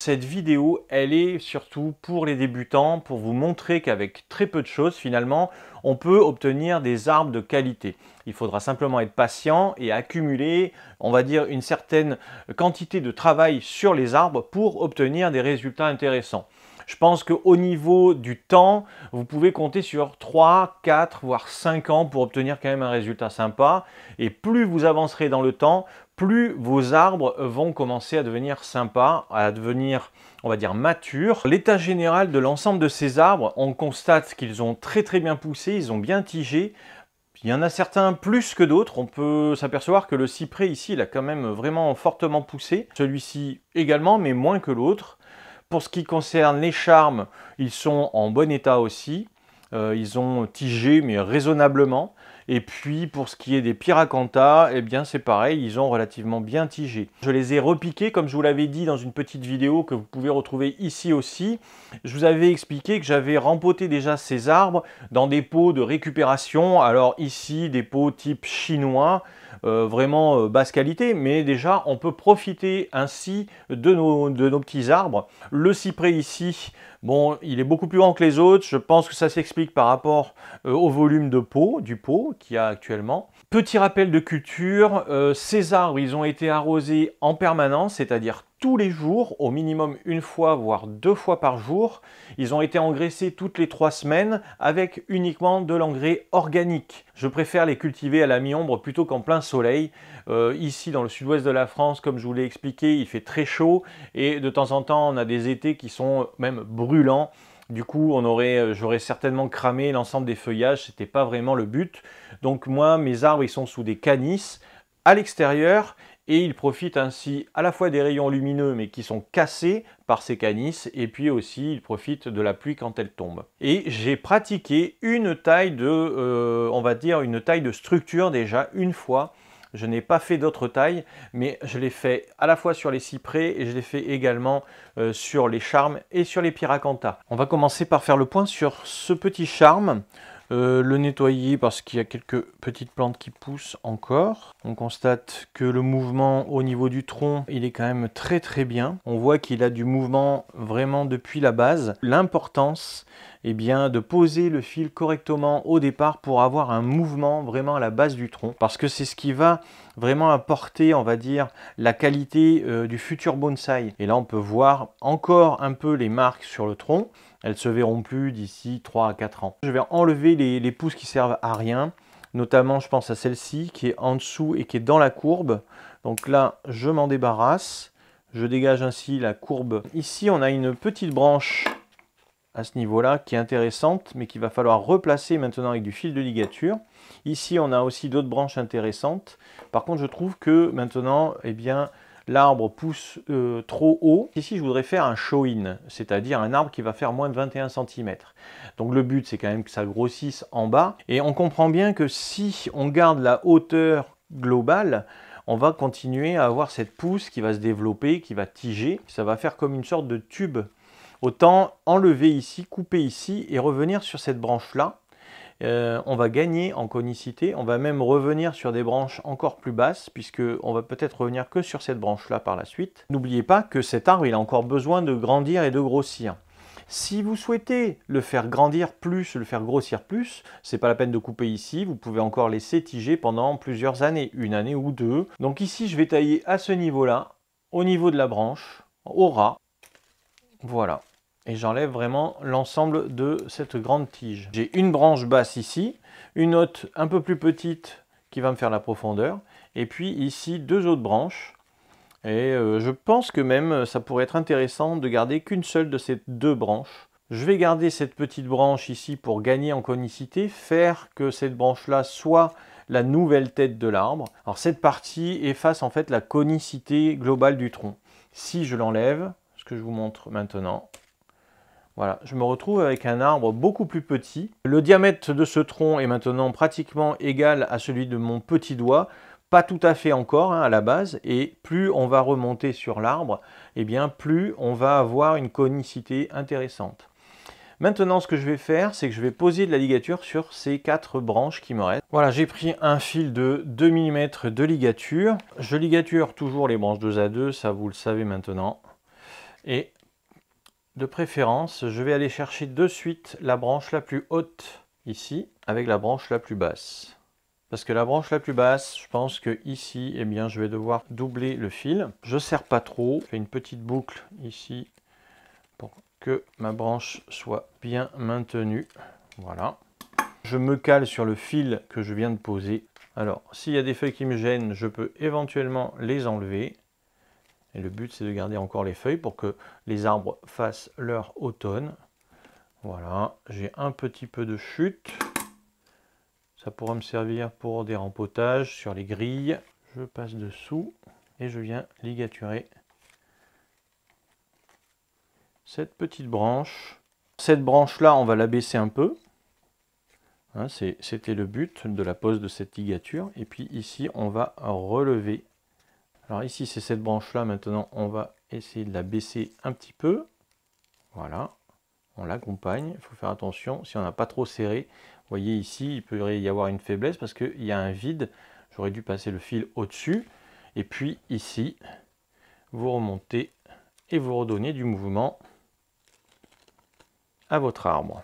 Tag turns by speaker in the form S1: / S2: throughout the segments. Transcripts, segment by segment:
S1: Cette vidéo, elle est surtout pour les débutants, pour vous montrer qu'avec très peu de choses, finalement, on peut obtenir des arbres de qualité. Il faudra simplement être patient et accumuler, on va dire, une certaine quantité de travail sur les arbres pour obtenir des résultats intéressants. Je pense qu'au niveau du temps, vous pouvez compter sur 3, 4, voire 5 ans pour obtenir quand même un résultat sympa. Et plus vous avancerez dans le temps, plus vos arbres vont commencer à devenir sympas, à devenir, on va dire, matures. L'état général de l'ensemble de ces arbres, on constate qu'ils ont très très bien poussé, ils ont bien tigé. Il y en a certains plus que d'autres. On peut s'apercevoir que le cyprès ici, il a quand même vraiment fortement poussé. Celui-ci également, mais moins que l'autre. Pour ce qui concerne les charmes, ils sont en bon état aussi. Euh, ils ont tigé, mais raisonnablement. Et puis, pour ce qui est des Piracanta, eh bien, c'est pareil, ils ont relativement bien tigé. Je les ai repiqués, comme je vous l'avais dit dans une petite vidéo que vous pouvez retrouver ici aussi. Je vous avais expliqué que j'avais rempoté déjà ces arbres dans des pots de récupération. Alors ici, des pots type chinois, euh, vraiment euh, basse qualité, mais déjà on peut profiter ainsi de nos, de nos petits arbres. Le cyprès ici, bon, il est beaucoup plus grand que les autres, je pense que ça s'explique par rapport euh, au volume de pot, du pot qu'il y a actuellement. Petit rappel de culture, ces arbres, ils ont été arrosés en permanence, c'est-à-dire tous les jours, au minimum une fois, voire deux fois par jour. Ils ont été engraissés toutes les trois semaines avec uniquement de l'engrais organique. Je préfère les cultiver à la mi-ombre plutôt qu'en plein soleil. Euh, ici, dans le sud-ouest de la France, comme je vous l'ai expliqué, il fait très chaud et de temps en temps, on a des étés qui sont même brûlants. Du coup, on aurait, euh, j'aurais certainement cramé l'ensemble des feuillages, ce n'était pas vraiment le but. Donc moi, mes arbres, ils sont sous des canisses à l'extérieur et il profite ainsi à la fois des rayons lumineux mais qui sont cassés par ces canisses et puis aussi il profite de la pluie quand elle tombe. Et j'ai pratiqué une taille de, euh, on va dire une taille de structure déjà une fois je n'ai pas fait d'autres tailles, mais je l'ai fait à la fois sur les cyprès et je l'ai fait également euh, sur les charmes et sur les pyracantas. On va commencer par faire le point sur ce petit charme. Euh, le nettoyer parce qu'il y a quelques petites plantes qui poussent encore. On constate que le mouvement au niveau du tronc, il est quand même très très bien. On voit qu'il a du mouvement vraiment depuis la base. L'importance eh bien, de poser le fil correctement au départ pour avoir un mouvement vraiment à la base du tronc. Parce que c'est ce qui va vraiment apporter, on va dire, la qualité euh, du futur bonsai. Et là, on peut voir encore un peu les marques sur le tronc. Elles se verront plus d'ici 3 à 4 ans. Je vais enlever les, pousses pouces qui servent à rien. Notamment, je pense à celle-ci qui est en dessous et qui est dans la courbe. Donc là, je m'en débarrasse. Je dégage ainsi la courbe. Ici, on a une petite branche à ce niveau-là qui est intéressante, mais qu'il va falloir replacer maintenant avec du fil de ligature. Ici, on a aussi d'autres branches intéressantes. Par contre, je trouve que maintenant, eh bien, l'arbre pousse euh, trop haut. Ici, je voudrais faire un show-in, c'est-à-dire un arbre qui va faire moins de 21 cm. Donc le but, c'est quand même que ça grossisse en bas. Et on comprend bien que si on garde la hauteur globale, on va continuer à avoir cette pousse qui va se développer, qui va tiger. Ça va faire comme une sorte de tube. Autant enlever ici, couper ici et revenir sur cette branche-là euh, on va gagner en conicité, on va même revenir sur des branches encore plus basses, puisqu'on va peut-être revenir que sur cette branche-là par la suite. N'oubliez pas que cet arbre, il a encore besoin de grandir et de grossir. Si vous souhaitez le faire grandir plus, le faire grossir plus, c'est pas la peine de couper ici, vous pouvez encore laisser tiger pendant plusieurs années, une année ou deux. Donc ici, je vais tailler à ce niveau-là, au niveau de la branche, au ras. Voilà et j'enlève vraiment l'ensemble de cette grande tige. J'ai une branche basse ici, une autre un peu plus petite qui va me faire la profondeur, et puis ici deux autres branches. Et euh, je pense que même euh, ça pourrait être intéressant de garder qu'une seule de ces deux branches. Je vais garder cette petite branche ici pour gagner en conicité, faire que cette branche-là soit la nouvelle tête de l'arbre. Alors cette partie efface en fait la conicité globale du tronc. Si je l'enlève, ce que je vous montre maintenant, voilà, je me retrouve avec un arbre beaucoup plus petit. Le diamètre de ce tronc est maintenant pratiquement égal à celui de mon petit doigt, pas tout à fait encore hein, à la base, et plus on va remonter sur l'arbre, et eh bien plus on va avoir une conicité intéressante. Maintenant, ce que je vais faire, c'est que je vais poser de la ligature sur ces quatre branches qui me restent. Voilà, j'ai pris un fil de 2 mm de ligature. Je ligature toujours les branches 2 à 2, ça vous le savez maintenant. Et de préférence, je vais aller chercher de suite la branche la plus haute ici avec la branche la plus basse. Parce que la branche la plus basse, je pense que ici, eh bien, je vais devoir doubler le fil. Je serre pas trop, je fais une petite boucle ici pour que ma branche soit bien maintenue. Voilà. Je me cale sur le fil que je viens de poser. Alors, s'il y a des feuilles qui me gênent, je peux éventuellement les enlever. Et le but, c'est de garder encore les feuilles pour que les arbres fassent leur automne. Voilà, j'ai un petit peu de chute. Ça pourra me servir pour des rempotages sur les grilles. Je passe dessous et je viens ligaturer cette petite branche. Cette branche-là, on va l'abaisser un peu. Hein, c'était le but de la pose de cette ligature. Et puis ici, on va relever alors ici, c'est cette branche-là. Maintenant, on va essayer de la baisser un petit peu. Voilà, on l'accompagne. Il faut faire attention, si on n'a pas trop serré, vous voyez ici, il peut y avoir une faiblesse parce qu'il y a un vide. J'aurais dû passer le fil au-dessus. Et puis ici, vous remontez et vous redonnez du mouvement à votre arbre.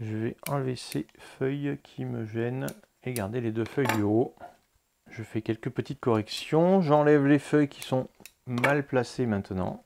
S1: Je vais enlever ces feuilles qui me gênent et garder les deux feuilles du haut. Je fais quelques petites corrections. J'enlève les feuilles qui sont mal placées maintenant.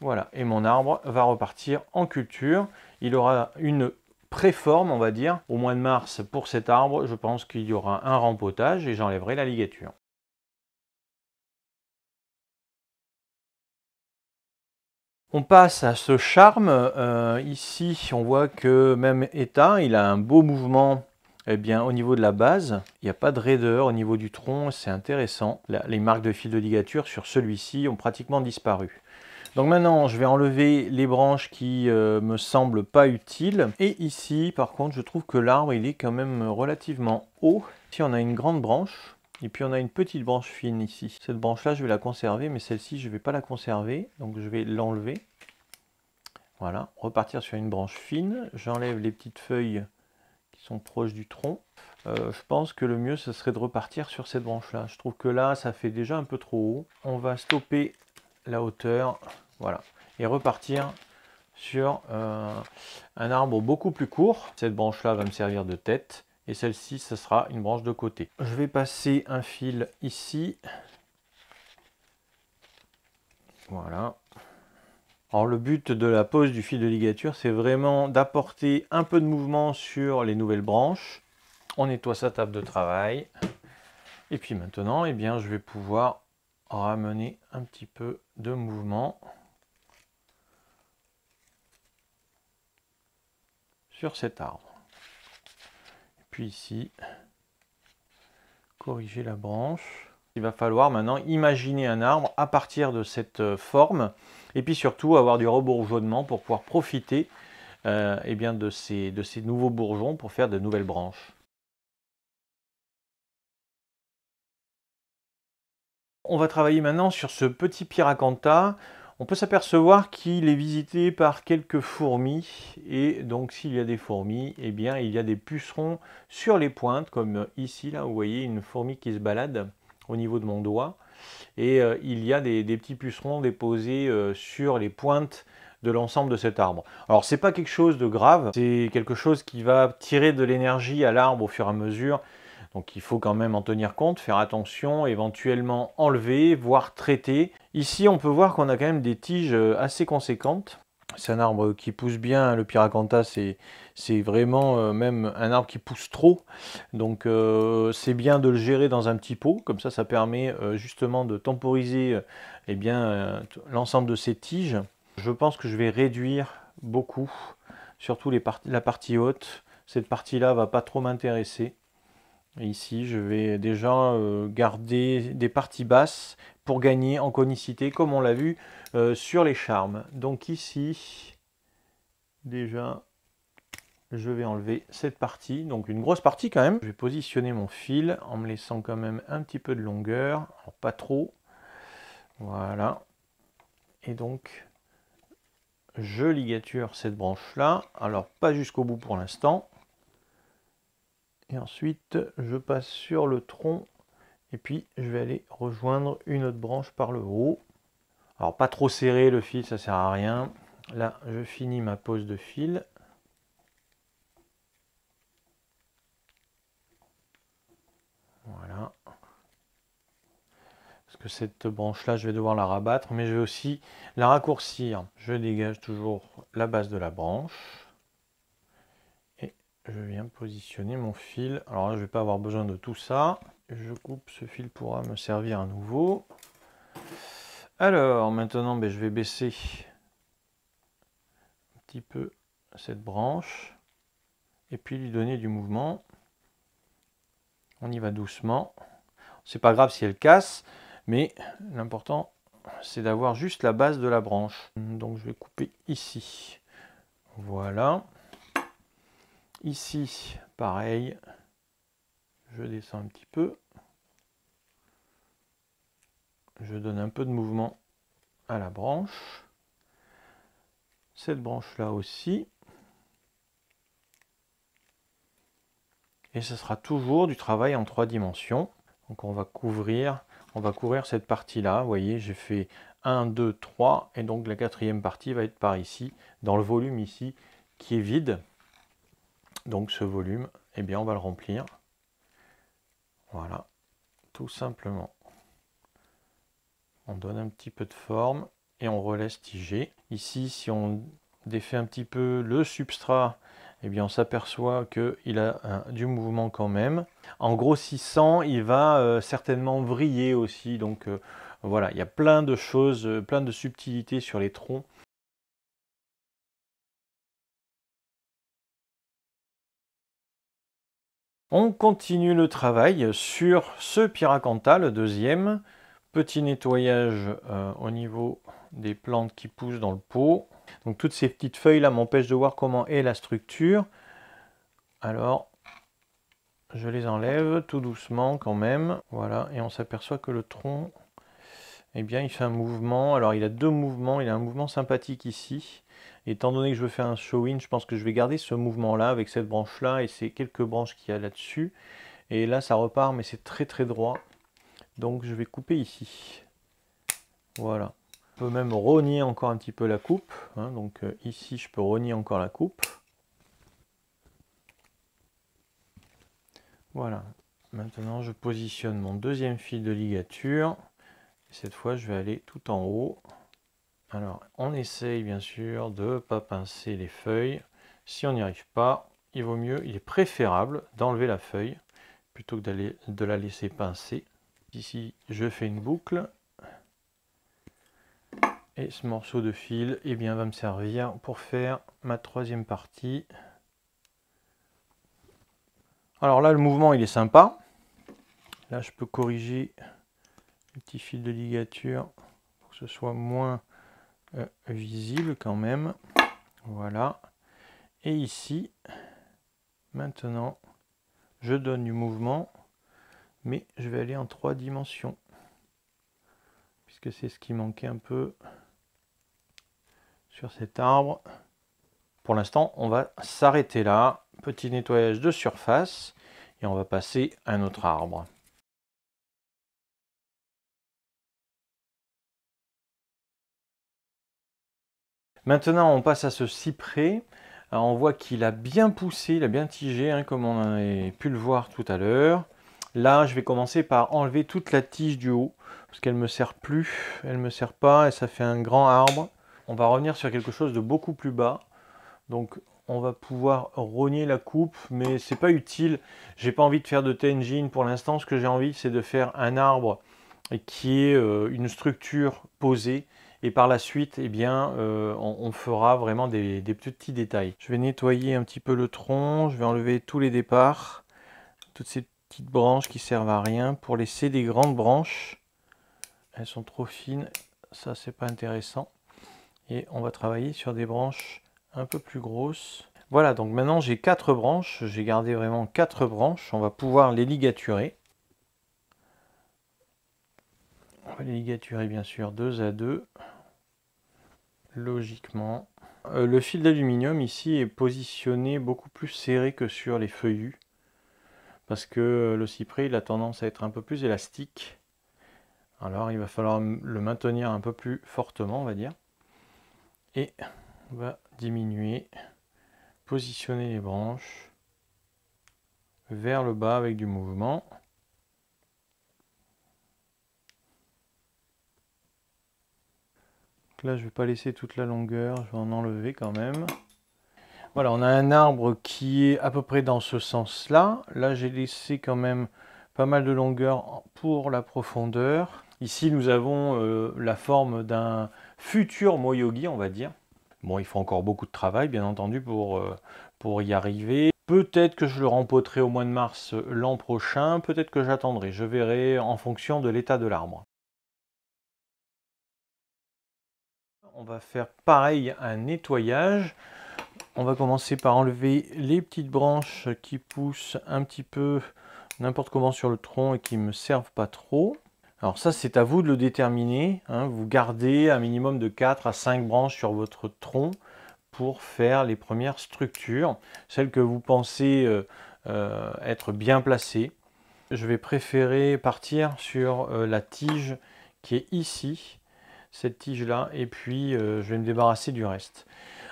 S1: Voilà, et mon arbre va repartir en culture. Il aura une préforme, on va dire. Au mois de mars, pour cet arbre, je pense qu'il y aura un rempotage et j'enlèverai la ligature. On passe à ce charme. Euh, ici, on voit que même état, il a un beau mouvement eh bien, au niveau de la base, il n'y a pas de raideur au niveau du tronc, c'est intéressant. les marques de fil de ligature sur celui-ci ont pratiquement disparu. Donc maintenant, je vais enlever les branches qui ne euh, me semblent pas utiles. Et ici, par contre, je trouve que l'arbre, il est quand même relativement haut. Ici, on a une grande branche. Et puis on a une petite branche fine ici. Cette branche-là, je vais la conserver, mais celle-ci, je ne vais pas la conserver. Donc je vais l'enlever. Voilà, repartir sur une branche fine. J'enlève les petites feuilles sont proches du tronc, euh, je pense que le mieux ce serait de repartir sur cette branche là. Je trouve que là ça fait déjà un peu trop haut. On va stopper la hauteur, voilà, et repartir sur euh, un arbre beaucoup plus court. Cette branche là va me servir de tête et celle-ci ce sera une branche de côté. Je vais passer un fil ici. Voilà, alors le but de la pose du fil de ligature, c'est vraiment d'apporter un peu de mouvement sur les nouvelles branches. On nettoie sa table de travail. Et puis maintenant, eh bien, je vais pouvoir ramener un petit peu de mouvement sur cet arbre. Et puis ici, corriger la branche. Il va falloir maintenant imaginer un arbre à partir de cette euh, forme et puis surtout avoir du rebourgeonnement pour pouvoir profiter euh, eh bien de, ces, nouveaux bourgeons pour faire de nouvelles branches. On va travailler maintenant sur ce petit piracanta. On peut s'apercevoir qu'il est visité par quelques fourmis et donc s'il y a des fourmis, eh bien il y a des pucerons sur les pointes comme ici là, vous voyez une fourmi qui se balade au niveau de mon doigt et euh, il y a des, petits pucerons déposés euh, sur les pointes de l'ensemble de cet arbre. Alors c'est pas quelque chose de grave, c'est quelque chose qui va tirer de l'énergie à l'arbre au fur et à mesure, donc il faut quand même en tenir compte, faire attention, éventuellement enlever, voire traiter. Ici on peut voir qu'on a quand même des tiges euh, assez conséquentes, c'est un arbre qui pousse bien, le Pyracantha, c'est vraiment euh, même un arbre qui pousse trop. Donc euh, c'est bien de le gérer dans un petit pot, comme ça ça permet euh, justement de temporiser eh bien l'ensemble de ses tiges. Je pense que je vais réduire beaucoup, surtout la partie haute. Cette partie-là va pas trop m'intéresser. Ici, je vais déjà garder des parties basses pour gagner en conicité, comme on l'a vu euh, sur les charmes. Donc ici, déjà, je vais enlever cette partie, donc une grosse partie quand même. Je vais positionner mon fil en me laissant quand même un petit peu de longueur, pas trop. Voilà. Et donc, je ligature cette branche-là. Alors, pas jusqu'au bout pour l'instant. Et ensuite, je passe sur le tronc. Et puis, je vais aller rejoindre une autre branche par le haut. Alors pas trop serré le fil, ça sert à rien. Là, je finis ma pose de fil. Voilà. Parce que cette branche-là, je vais devoir la rabattre, mais je vais aussi la raccourcir. Je dégage toujours la base de la branche. Et je viens positionner mon fil. Alors là, je vais pas avoir besoin de tout ça. Je coupe ce fil pourra me servir à nouveau. Alors, maintenant, ben, je vais baisser un petit peu cette branche et puis lui donner du mouvement. On y va doucement. C'est pas grave si elle casse, mais l'important, c'est d'avoir juste la base de la branche. Donc, je vais couper ici. Voilà. Ici, pareil, je descends un petit peu je donne un peu de mouvement à la branche. Cette branche-là aussi. Et ce sera toujours du travail en trois dimensions. Donc on va couvrir, on va couvrir cette partie-là. Vous voyez, j'ai fait 1, 2, 3. Et donc la quatrième partie va être par ici, dans le volume ici, qui est vide. Donc ce volume, eh bien on va le remplir. Voilà, tout simplement on donne un petit peu de forme et on relaisse tiger. Ici, si on défait un petit peu le substrat, eh bien on s'aperçoit qu'il a du mouvement quand même. En grossissant, il va euh, certainement vriller aussi. Donc euh, voilà, il y a plein de choses, euh, plein de subtilités sur les troncs. On continue le travail sur ce Piracanta, le deuxième, Petit nettoyage euh, au niveau des plantes qui poussent dans le pot. Donc toutes ces petites feuilles là m'empêchent de voir comment est la structure. Alors je les enlève tout doucement quand même. Voilà, et on s'aperçoit que le tronc, eh bien, il fait un mouvement. Alors il a deux mouvements, il a un mouvement sympathique ici. étant donné que je veux faire un show-in, je pense que je vais garder ce mouvement-là avec cette branche-là et ces quelques branches qu'il y a là-dessus. Et là, ça repart, mais c'est très très droit. Donc je vais couper ici. Voilà. Je peux même rogner encore un petit peu la coupe. Hein. donc euh, ici, je peux rogner encore la coupe. Voilà. Maintenant, je positionne mon deuxième fil de ligature. cette fois, je vais aller tout en haut. Alors, on essaye bien sûr de ne pas pincer les feuilles. Si on n'y arrive pas, il vaut mieux, il est préférable d'enlever la feuille plutôt que d'aller de la laisser pincer. Ici, je fais une boucle. Et ce morceau de fil eh bien, va me servir pour faire ma troisième partie. Alors là, le mouvement, il est sympa. Là, je peux corriger le petit fil de ligature pour que ce soit moins euh, visible quand même. Voilà. Et ici, maintenant, je donne du mouvement mais je vais aller en trois dimensions puisque c'est ce qui manquait un peu sur cet arbre pour l'instant on va s'arrêter là petit nettoyage de surface et on va passer à un autre arbre maintenant on passe à ce cyprès euh, on voit qu'il a bien poussé il a bien tigé hein, comme on a pu le voir tout à l'heure Là, je vais commencer par enlever toute la tige du haut, parce qu'elle ne me sert plus, elle ne me sert pas, et ça fait un grand arbre. On va revenir sur quelque chose de beaucoup plus bas. Donc, on va pouvoir rogner la coupe, mais ce n'est pas utile. Je n'ai pas envie de faire de T-Engine pour l'instant. Ce que j'ai envie, c'est de faire un arbre qui est euh, une structure posée. Et par la suite, eh bien, euh, on, fera vraiment des, des petits détails. Je vais nettoyer un petit peu le tronc. Je vais enlever tous les départs, toutes ces petites branches qui servent à rien pour laisser des grandes branches. Elles sont trop fines, ça c'est pas intéressant. Et on va travailler sur des branches un peu plus grosses. Voilà, donc maintenant j'ai quatre branches, j'ai gardé vraiment quatre branches, on va pouvoir les ligaturer. On va les ligaturer bien sûr deux à deux, logiquement. Euh, le fil d'aluminium ici est positionné beaucoup plus serré que sur les feuillus parce que le cyprès il a tendance à être un peu plus élastique. Alors il va falloir le maintenir un peu plus fortement, on va dire. Et on va diminuer, positionner les branches vers le bas avec du mouvement. là, je ne vais pas laisser toute la longueur, je vais en enlever quand même. Voilà, on a un arbre qui est à peu près dans ce sens-là. Là, j'ai laissé quand même pas mal de longueur pour la profondeur. Ici, nous avons euh, la forme d'un futur moyogi, on va dire. Bon, il faut encore beaucoup de travail, bien entendu, pour, euh, pour y arriver. Peut-être que je le rempoterai au mois de mars euh, l'an prochain, peut-être que j'attendrai, je verrai en fonction de l'état de l'arbre. On va faire pareil un nettoyage on va commencer par enlever les petites branches qui poussent un petit peu n'importe comment sur le tronc et qui ne me servent pas trop. Alors ça, c'est à vous de le déterminer. Hein. Vous gardez un minimum de 4 à 5 branches sur votre tronc pour faire les premières structures, celles que vous pensez euh, euh, être bien placées. Je vais préférer partir sur euh, la tige qui est ici, cette tige-là, et puis je vais me débarrasser du reste.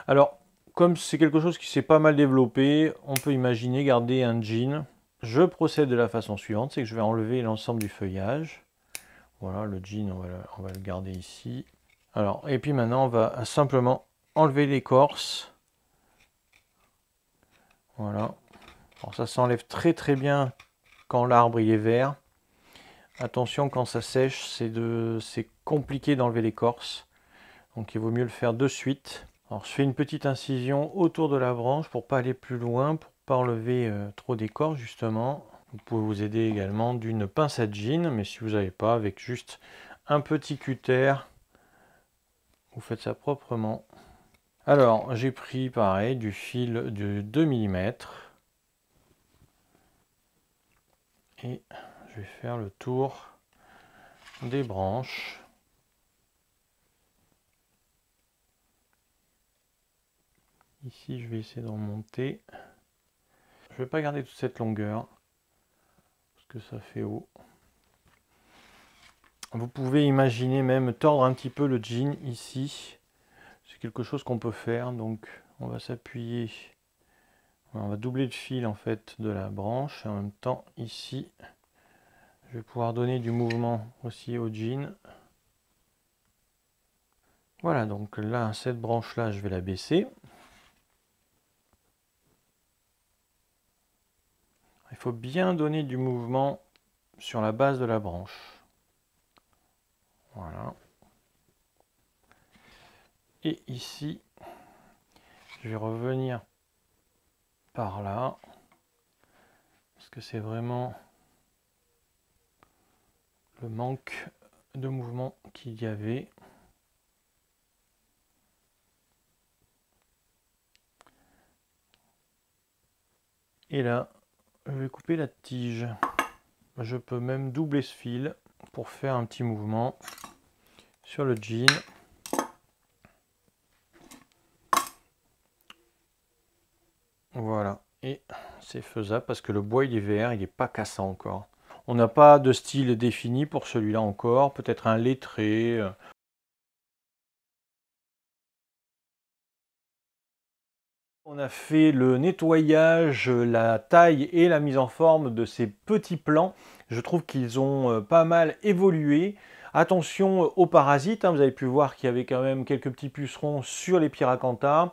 S1: Alors, comme c'est quelque chose qui s'est pas mal développé, on peut imaginer garder un jean. Je procède de la façon suivante, c'est que je vais enlever l'ensemble du feuillage. Voilà, le jean, on va, le garder ici. Alors, et puis maintenant, on va simplement enlever l'écorce. Voilà. Alors, ça s'enlève très très bien quand l'arbre il est vert. Attention, quand ça sèche, c'est de... compliqué d'enlever l'écorce. Donc il vaut mieux le faire de suite. Alors je fais une petite incision autour de la branche pour pas aller plus loin, pour pas enlever euh, trop d'écorce, justement. Vous pouvez vous aider également d'une pince à jean, mais si vous n'avez pas, avec juste un petit cutter, vous faites ça proprement. Alors j'ai pris pareil du fil de 2 mm. Et je vais faire le tour des branches. Ici, je vais essayer de remonter. Je ne vais pas garder toute cette longueur, parce que ça fait haut. Vous pouvez imaginer même tordre un petit peu le jean ici. C'est quelque chose qu'on peut faire, donc on va s'appuyer. On va doubler le fil en fait de la branche. en même temps, ici, je vais pouvoir donner du mouvement aussi au jean. Voilà, donc là, cette branche-là, je vais la baisser. Il faut bien donner du mouvement sur la base de la branche. Voilà. Et ici, je vais revenir par là. Parce que c'est vraiment le manque de mouvement qu'il y avait. Et là, je vais couper la tige. Je peux même doubler ce fil pour faire un petit mouvement sur le jean. Voilà, et c'est faisable parce que le bois il est vert, il n'est pas cassant encore. On n'a pas de style défini pour celui-là encore, peut-être un lettré, euh, a fait le nettoyage, la taille et la mise en forme de ces petits plants. Je trouve qu'ils ont euh, pas mal évolué. Attention aux parasites, hein. vous avez pu voir qu'il y avait quand même quelques petits pucerons sur les Piracanta.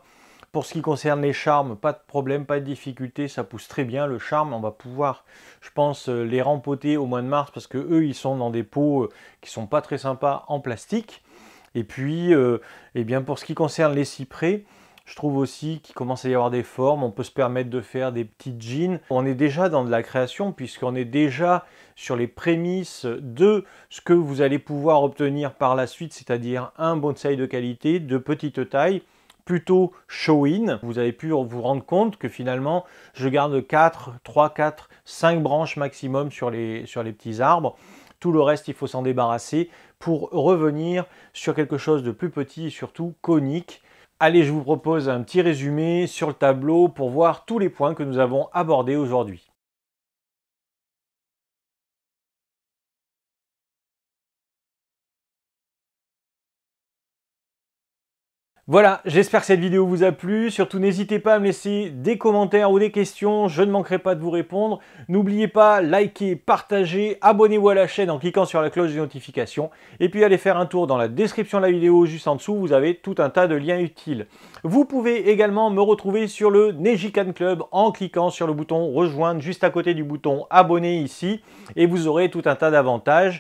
S1: Pour ce qui concerne les charmes, pas de problème, pas de difficulté, ça pousse très bien. Le charme, on va pouvoir, je pense, euh, les rempoter au mois de mars parce que eux, ils sont dans des pots euh, qui sont pas très sympas en plastique. Et puis, eh bien pour ce qui concerne les cyprès, je trouve aussi qu'il commence à y avoir des formes, on peut se permettre de faire des petites jeans. On est déjà dans de la création puisqu'on est déjà sur les prémices de ce que vous allez pouvoir obtenir par la suite, c'est-à-dire un bonsaï de qualité, de petite taille, plutôt show-in. Vous avez pu vous rendre compte que finalement, je garde 4, 3, 4, 5 branches maximum sur les, sur les petits arbres. Tout le reste, il faut s'en débarrasser pour revenir sur quelque chose de plus petit et surtout conique Allez, je vous propose un petit résumé sur le tableau pour voir tous les points que nous avons abordés aujourd'hui. Voilà, j'espère que cette vidéo vous a plu. Surtout, n'hésitez pas à me laisser des commentaires ou des questions. Je ne manquerai pas de vous répondre. N'oubliez pas, likez, partagez, abonnez-vous à la chaîne en cliquant sur la cloche de notification. Et puis, allez faire un tour dans la description de la vidéo, juste en dessous. Vous avez tout un tas de liens utiles. Vous pouvez également me retrouver sur le Nejikan Club en cliquant sur le bouton rejoindre juste à côté du bouton abonner ici. Et vous aurez tout un tas d'avantages.